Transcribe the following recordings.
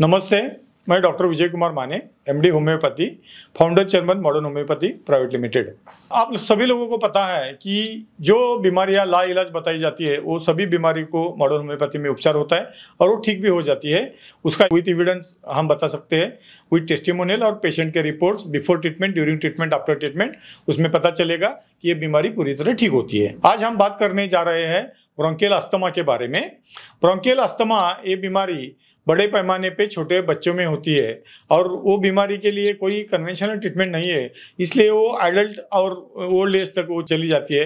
नमस्ते मैं doctor Vijay Kumar Mane MD homeopathy founder chairman modern homeopathy private limited आप सभी लोगों को पता है कि जो बीमारियां लाइलाज बताई जाती है वो सभी बीमारी को मॉडर्न होम्योपैथी में उपचार होता है और वो ठीक भी हो जाती है उसका विथ एविडेंस हम बता सकते हैं विथ टेस्टिमोनियल और पेशेंट के report before treatment during treatment after treatment उसमें पता चलेगा कि ये बीमारी पूरी तरह ठीक होती है आज हम बात करने जा रहे हैं ब्रोंकेल अस्थमा के बारे में ब्रोंकेल अस्थमा ये बीमारी बड़े पैमाने पे छोटे बच्चों में होती है और वो बीमारी के लिए कोई कन्वेंशनल ट्रीटमेंट नहीं है इसलिए वो एडल्ट और ओल्ड एज तक वो चली जाती है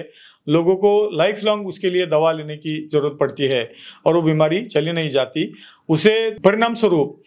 लोगों को लाइफ लॉन्ग उसके लिए दवा लेने की जरूरत पड़ती है और वो बीमारी चली नहीं जाती उसे परिणाम स्वरूप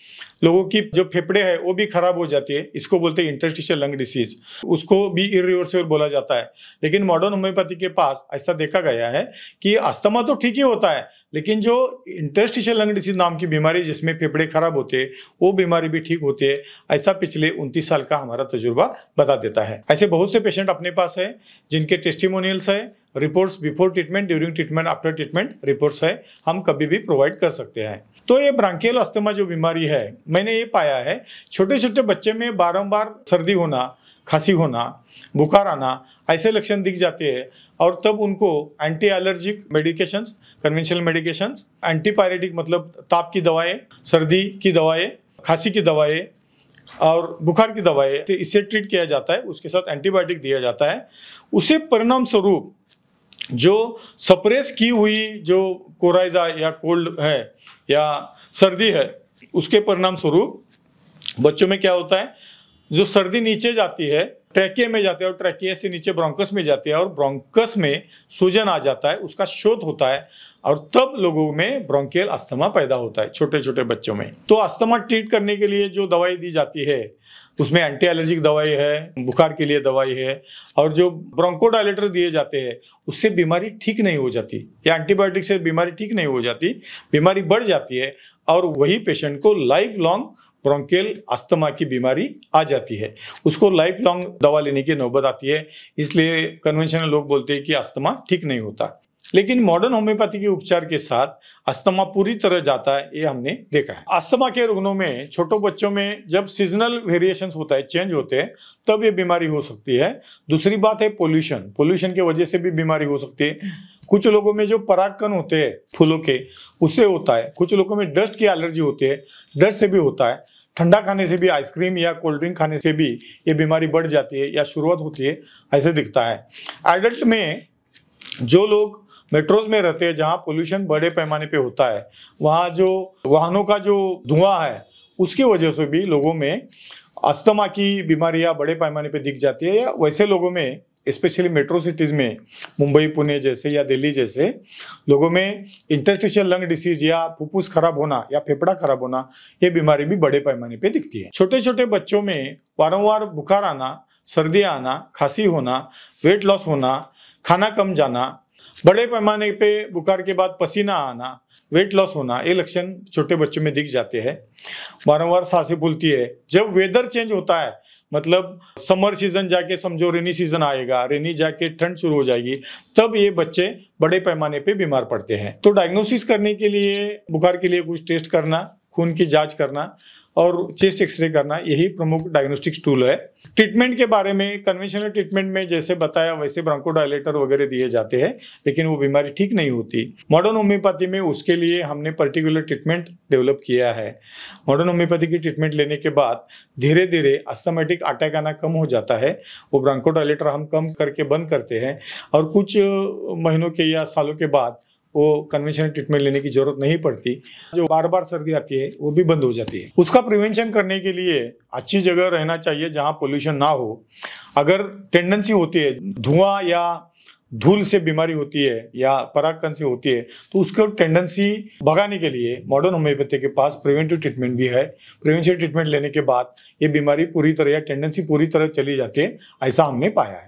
लोगों की जो फेफड़े है वो भी खराब हो जाती है इसको बोलते हैं इंटरस्टिशियल लंग डिसीज उसको भी इरिवर्सिबल बोला जाता है लेकिन मॉडर्न होम्योपैथी के पास ऐसा देखा गया है कि अस्थमा तो ठीक ही होता है लेकिन जो इंटरस्टिशियल लंग डिसीज नाम की बीमारी जिसमें फेफड़े खराब होते हैं वो बीमारी भी ठीक होती है ऐसा पिछले उनतीस साल का हमारा तजुर्बा बता देता है ऐसे बहुत से पेशेंट अपने पास है जिनके टेस्टिमोनियल्स है reports before treatment during treatment after treatment reports है हम कभी भी प्रोवाइड कर सकते हैं तो ये ब्रांकियल अस्थमा जो बीमारी है मैंने ये पाया है छोटे छोटे बच्चे में बारंबार सर्दी होना खांसी होना बुखार आना ऐसे लक्षण दिख जाते हैं और तब उनको anti allergic medications conventional medications antipyretic मतलब ताप की दवाएं सर्दी की दवाएं खांसी की दवाएं और बुखार की दवाएं इसे ट्रीट किया जाता है उसके साथ एंटीबायोटिक दिया जाता है उसे परिणाम स्वरूप जो सप्रेस की हुई जो कोराइजा या कोल्ड है या सर्दी है उसके परिणाम स्वरूप बच्चों में क्या होता है जो सर्दी नीचे जाती है ट्रैकिया में जाते हैं और ट्रैकिया से नीचे ब्रोंकस में जाते हैं और ब्रोंकस में सूजन आ जाता है उसका शोध होता है और तब लोगों में ब्रोंकियल अस्थमा पैदा होता है छोटे छोटे बच्चों में तो अस्थमा ट्रीट करने के लिए जो दवाई दी जाती है उसमें एंटी एलर्जिक दवाई है बुखार के लिए दवाई है और जो ब्रोंकोडाइलेटर दिए जाते हैं उससे बीमारी ठीक नहीं हो जाती या एंटीबायोटिक से बीमारी ठीक नहीं हो जाती बीमारी बढ़ जाती है और वही पेशेंट को लाइफ लॉन्ग ब्रोंकेल अस्थमा की बीमारी आ जाती है उसको लाइफ लॉन्ग दवा लेने की नौबत आती है इसलिए कन्वेंशनल लोग बोलते हैं कि अस्थमा ठीक नहीं होता लेकिन मॉडर्न होम्योपैथी के उपचार के साथ अस्थमा पूरी तरह जाता है ये हमने देखा है अस्थमा के रुग्णों में छोटों बच्चों में जब सीजनल वेरिएशन होता है चेंज होते हैं तब ये बीमारी हो सकती है दूसरी बात है पोल्यूशन पोल्यूशन की वजह से भी बीमारी हो सकती है कुछ लोगों में जो परागकन होते हैं फूलों के उससे होता है कुछ लोगों में डस्ट की एलर्जी होती है डस्ट से भी होता है ठंडा खाने से भी आइसक्रीम या कोल्ड ड्रिंक खाने से भी ये बीमारी बढ़ जाती है या शुरुआत होती है ऐसे दिखता है एडल्ट में जो लोग मेट्रोज में रहते हैं जहाँ पोल्यूशन बड़े पैमाने पे होता है वहाँ जो वाहनों का जो धुआं है उसकी वजह से भी लोगों में अस्थमा की बीमारियाँ बड़े पैमाने पे दिख जाती है या वैसे लोगों में स्पेशली मेट्रो सिटीज़ में मुंबई पुणे जैसे या दिल्ली जैसे लोगों में इंटरस्टिशियल लंग डिसीज या फुफ्फुस खराब होना या फेफड़ा खराब होना ये बीमारी भी बड़े पैमाने पे दिखती है छोटे छोटे बच्चों में वारंवार बुखार आना सर्दी आना खांसी होना वेट लॉस होना खाना कम जाना बड़े पैमाने पे बुखार के बाद पसीना आना वेट लॉस होना ये लक्षण छोटे बच्चों में दिख जाते हैं बारंबार सांसें फूलती है जब वेदर चेंज होता है मतलब समर सीजन जाके समझो रेनी सीजन आएगा रेनी जाके ठंड शुरू हो जाएगी तब ये बच्चे बड़े पैमाने पे बीमार पड़ते हैं तो डायग्नोसिस करने के लिए बुखार के लिए कुछ टेस्ट करना खून की जांच करना और चेस्ट एक्सरे करना यही प्रमुख डायग्नोस्टिक्स टूल है ट्रीटमेंट के बारे में कन्वेंशनल ट्रीटमेंट में जैसे बताया वैसे ब्रोंकोडायलेटर वगैरह दिए जाते हैं लेकिन वो बीमारी ठीक नहीं होती मॉडर्न होम्योपैथी में उसके लिए हमने पर्टिकुलर ट्रीटमेंट डेवलप किया है मॉडर्न होम्योपैथी की ट्रीटमेंट लेने के बाद धीरे धीरे अस्थमेटिक अटैक आना कम हो जाता है वो ब्रोंकोडायलेटर हम कम करके बंद करते हैं और कुछ महीनों के या सालों के बाद वो कन्वेंशनल ट्रीटमेंट लेने की जरूरत नहीं पड़ती जो बार बार सर्दी आती है वो भी बंद हो जाती है उसका प्रिवेंशन करने के लिए अच्छी जगह रहना चाहिए जहाँ पोल्यूशन ना हो अगर टेंडेंसी होती है धुआं या धूल से बीमारी होती है या परागकन से होती है तो उसको टेंडेंसी भगाने के लिए मॉडर्न होम्योपैथी के पास प्रिवेंटिव ट्रीटमेंट भी है प्रिवेंशन ट्रीटमेंट लेने के बाद ये बीमारी पूरी तरह या टेंडेंसी पूरी तरह चली जाती है ऐसा हमने पाया है